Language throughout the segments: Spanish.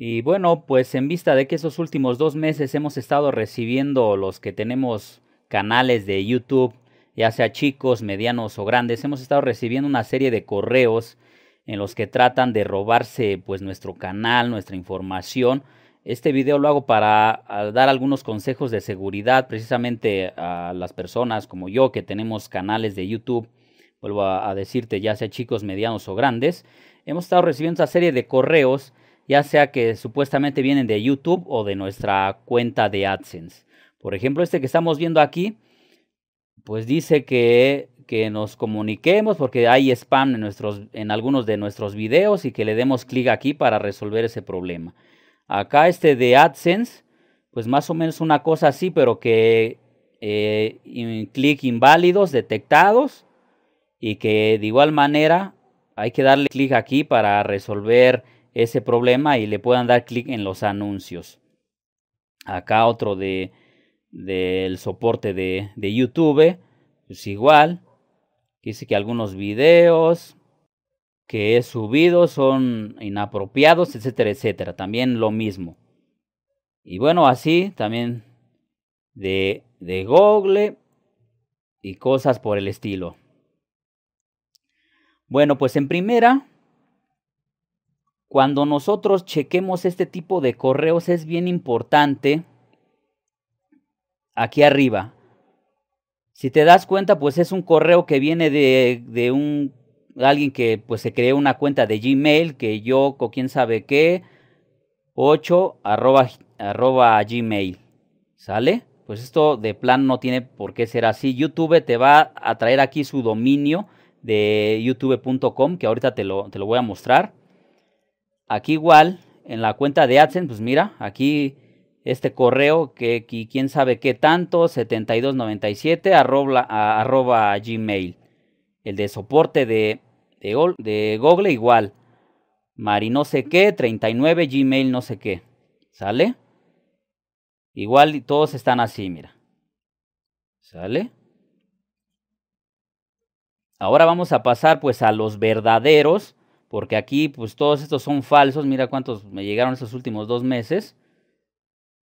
Y bueno, pues en vista de que esos últimos dos meses hemos estado recibiendo los que tenemos canales de YouTube, ya sea chicos, medianos o grandes, hemos estado recibiendo una serie de correos en los que tratan de robarse pues nuestro canal, nuestra información. Este video lo hago para ah, dar algunos consejos de seguridad precisamente a las personas como yo que tenemos canales de YouTube, vuelvo a, decirte, ya sea chicos, medianos o grandes. Hemos estado recibiendo esta serie de correos ya sea que supuestamente vienen de YouTube o de nuestra cuenta de AdSense. Por ejemplo, este que estamos viendo aquí, pues dice que, nos comuniquemos porque hay spam en, nuestros, en algunos de nuestros videos y que le demos clic aquí para resolver ese problema. Acá este de AdSense, pues más o menos una cosa así, pero que eh, clic inválidos detectados y que de igual manera hay que darle clic aquí para resolver ese problema y le puedan dar clic en los anuncios. Acá otro de del soporte de, de YouTube, pues igual, dice que algunos videos que he subido son inapropiados, etcétera, etcétera. También lo mismo. Y bueno, así también de, de Google y cosas por el estilo. Bueno, pues en primera cuando nosotros chequemos este tipo de correos es bien importante, aquí arriba, si te das cuenta, pues es un correo que viene de, un alguien que pues se creó una cuenta de Gmail, que yo, con quién sabe qué, 8 arroba, Gmail. ¿Sale? Pues esto de plan no tiene por qué ser así. YouTube te va a traer aquí su dominio de youtube.com, que ahorita te te lo voy a mostrar. Aquí igual, en la cuenta de AdSense, pues mira, aquí este correo que, quién sabe qué tanto, 7297 arroba, gmail. El de soporte de, de, de Google igual. Mari no sé qué, 39 gmail no sé qué. ¿Sale? Igual todos están así, mira. ¿Sale? Ahora vamos a pasar pues a los verdaderos porque aquí pues todos estos son falsos, mira cuántos me llegaron estos últimos dos meses,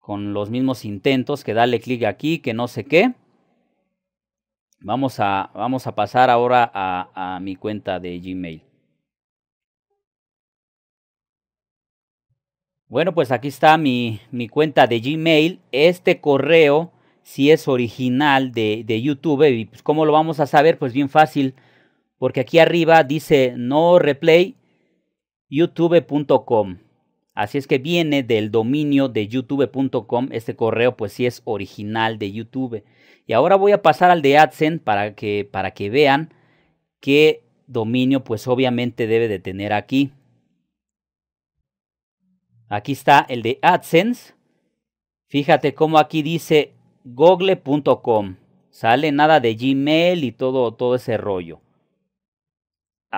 con los mismos intentos, que darle clic aquí, que no sé qué. Vamos a, vamos a pasar ahora a, mi cuenta de Gmail. Bueno, pues aquí está mi, mi, cuenta de Gmail. Este correo, si es original de, de YouTube, ¿y pues, cómo lo vamos a saber? Pues bien fácil porque aquí arriba dice no replay youtube.com. Así es que viene del dominio de youtube.com. Este correo pues sí es original de YouTube. Y ahora voy a pasar al de AdSense para que, para que vean qué dominio pues obviamente debe de tener aquí. Aquí está el de AdSense. Fíjate cómo aquí dice google.com. Sale nada de Gmail y todo, todo ese rollo.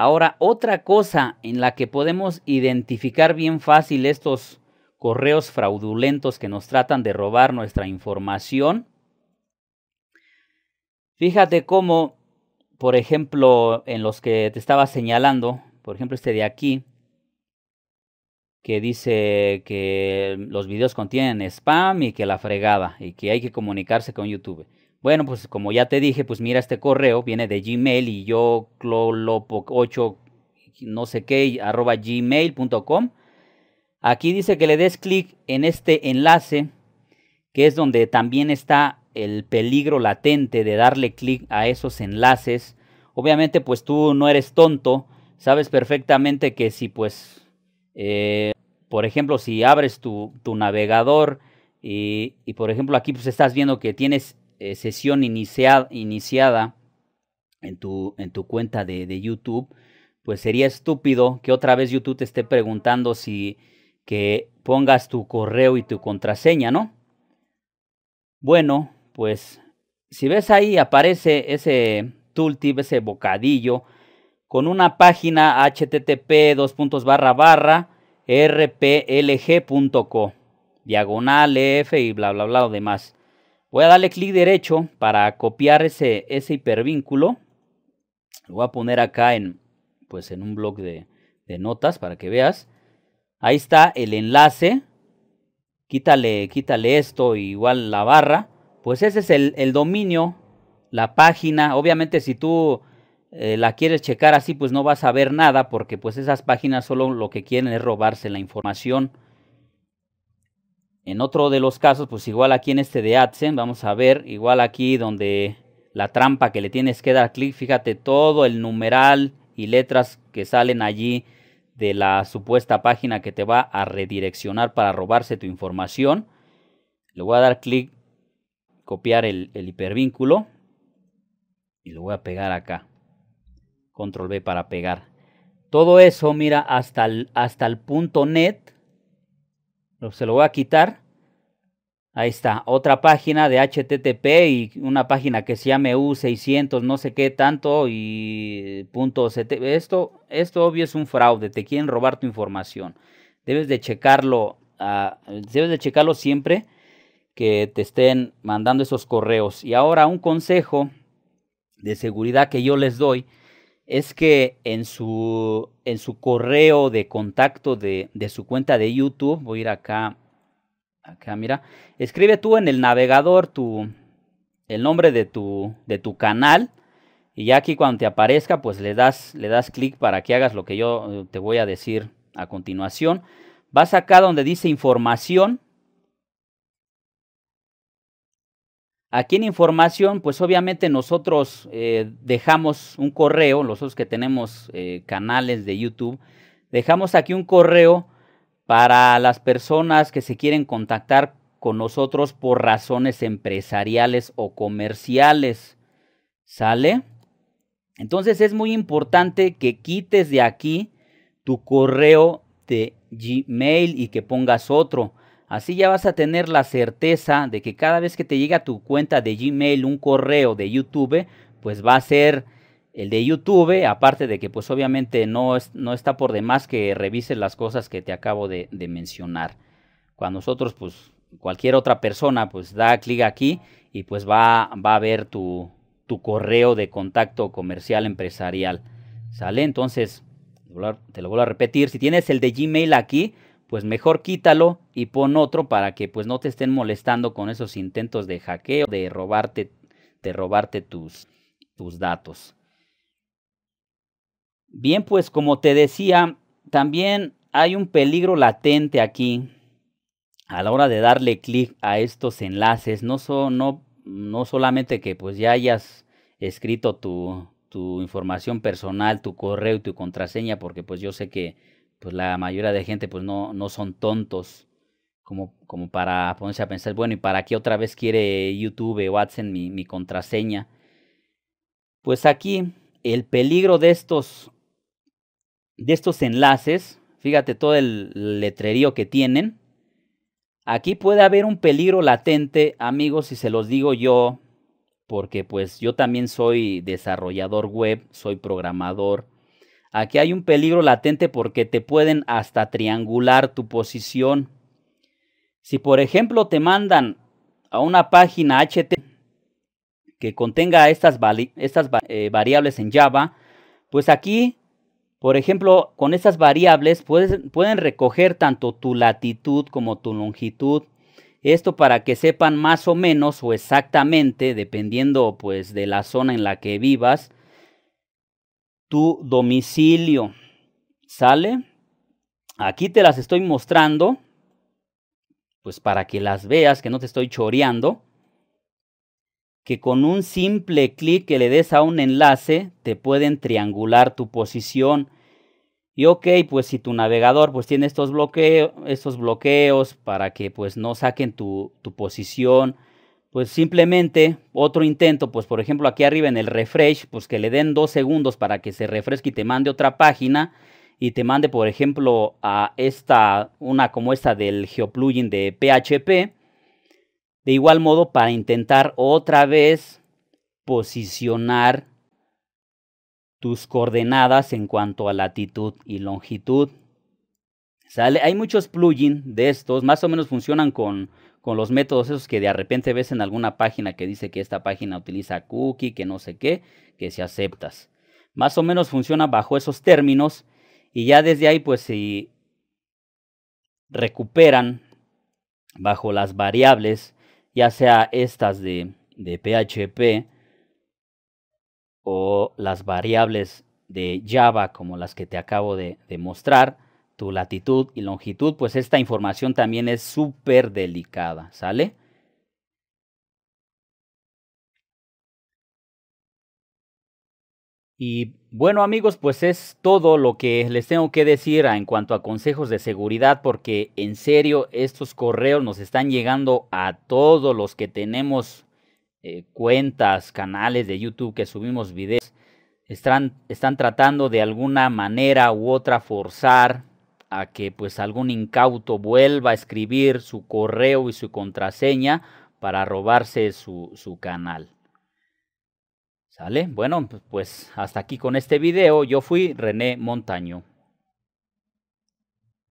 Ahora, otra cosa en la que podemos identificar bien fácil estos correos fraudulentos que nos tratan de robar nuestra información. Fíjate cómo, por ejemplo, en los que te estaba señalando, por ejemplo este de aquí, que dice que los videos contienen spam y que la fregada y que hay que comunicarse con YouTube. Bueno, pues como ya te dije, pues mira este correo, viene de Gmail y yo clolopo8 no sé qué, arroba gmail.com. Aquí dice que le des clic en este enlace, que es donde también está el peligro latente de darle clic a esos enlaces. Obviamente, pues tú no eres tonto, sabes perfectamente que si pues, eh, por ejemplo, si abres tu, tu navegador y, y, por ejemplo aquí pues estás viendo que tienes eh, sesión iniciada en tu, en tu cuenta de, YouTube, pues sería estúpido que otra vez YouTube te esté preguntando si que pongas tu correo y tu contraseña, ¿no? Bueno, pues si ves ahí aparece ese tooltip, ese bocadillo, con una página http dos puntos barra barra rplg.co, diagonal, e, f y bla bla bla o demás. Voy a darle clic derecho para copiar ese, ese hipervínculo. Lo voy a poner acá en, pues en un blog de, notas para que veas. Ahí está el enlace. Quítale, quítale esto, igual la barra. Pues ese es el, dominio, la página. Obviamente si tú eh, la quieres checar así, pues no vas a ver nada porque pues esas páginas solo lo que quieren es robarse la información. En otro de los casos, pues igual aquí en este de AdSense, vamos a ver, igual aquí donde la trampa que le tienes que dar clic, fíjate todo el numeral y letras que salen allí de la supuesta página que te va a redireccionar para robarse tu información. Le voy a dar clic, copiar el, hipervínculo y lo voy a pegar acá. Control B para pegar. Todo eso, mira, hasta hasta el punto net se lo voy a quitar. Ahí está, otra página de HTTP y una página que se llame U600, no sé qué tanto y punto Esto, esto obvio es un fraude, te quieren robar tu información. Debes de checarlo, ah, debes de checarlo siempre que te estén mandando esos correos. Y ahora un consejo de seguridad que yo les doy es que en su, en su correo de contacto de, su cuenta de YouTube, voy a ir acá, acá, mira, escribe tú en el navegador tu, el nombre de tu, de tu canal. Y ya aquí cuando te aparezca, pues le das, le das clic para que hagas lo que yo eh, te voy a decir a continuación. Vas acá donde dice información Aquí en información, pues obviamente nosotros eh, dejamos un correo, nosotros que tenemos eh, canales de YouTube, dejamos aquí un correo para las personas que se quieren contactar con nosotros por razones empresariales o comerciales. ¿Sale? Entonces es muy importante que quites de aquí tu correo de Gmail y que pongas otro. Así ya vas a tener la certeza de que cada vez que te llega a tu cuenta de Gmail un correo de YouTube, pues va a ser el de YouTube, aparte de que pues obviamente no, no está por demás que revises las cosas que te acabo de, mencionar. Cuando nosotros, pues cualquier otra persona, pues da clic aquí y pues va, va a ver tu, tu, correo de contacto comercial empresarial. ¿Sale? Entonces, te lo vuelvo a repetir, si tienes el de Gmail aquí, pues mejor quítalo y pon otro para que pues no te estén molestando con esos intentos de hackeo, de robarte, de robarte tus, tus datos. Bien, pues como te decía, también hay un peligro latente aquí a la hora de darle clic a estos enlaces. No, no, no solamente que pues ya hayas escrito tu, tu información personal, tu correo y tu contraseña, porque pues yo sé que pues la mayoría de gente pues no, no son tontos como, como para ponerse a pensar, bueno, ¿y para qué otra vez quiere YouTube o WhatsApp mi, mi contraseña? Pues aquí el peligro de estos, de estos enlaces, fíjate todo el letrerío que tienen, aquí puede haber un peligro latente, amigos, si se los digo yo, porque pues yo también soy desarrollador web, soy programador, Aquí hay un peligro latente porque te pueden hasta triangular tu posición. Si por ejemplo te mandan a una página HTML que contenga estas, estas eh, variables en Java, pues aquí, por ejemplo, con estas variables pueden recoger tanto tu latitud como tu longitud. Esto para que sepan más o menos o exactamente, dependiendo pues de la zona en la que vivas, tu domicilio. ¿Sale? Aquí te las estoy mostrando, pues para que las veas, que no te estoy choreando, que con un simple clic que le des a un enlace te pueden triangular tu posición. Y ok, pues si tu navegador pues tiene estos, estos bloqueos para que pues no saquen tu, tu posición, pues simplemente otro intento, pues por ejemplo aquí arriba en el refresh, pues que le den dos segundos para que se refresque y te mande otra página y te mande por ejemplo a esta, una como esta del GeoPlugin de PHP. De igual modo para intentar otra vez posicionar tus coordenadas en cuanto a latitud y longitud. ¿Sale? Hay muchos plugins de estos, más o menos funcionan con con los métodos esos que de repente ves en alguna página que dice que esta página utiliza cookie, que no sé qué, que si aceptas. Más o menos funciona bajo esos términos y ya desde ahí pues si recuperan bajo las variables, ya sea estas de, de PHP o las variables de Java como las que te acabo de, de mostrar, tu latitud y longitud, pues esta información también es súper delicada, ¿sale? Y bueno amigos, pues es todo lo que les tengo que decir en cuanto a consejos de seguridad, porque en serio estos correos nos están llegando a todos los que tenemos eh, cuentas, canales de YouTube que subimos videos. Están, están tratando de alguna manera u otra forzar a que pues algún incauto vuelva a escribir su correo y su contraseña para robarse su, su canal. ¿Sale? Bueno, pues, pues hasta aquí con este video. Yo fui René Montaño.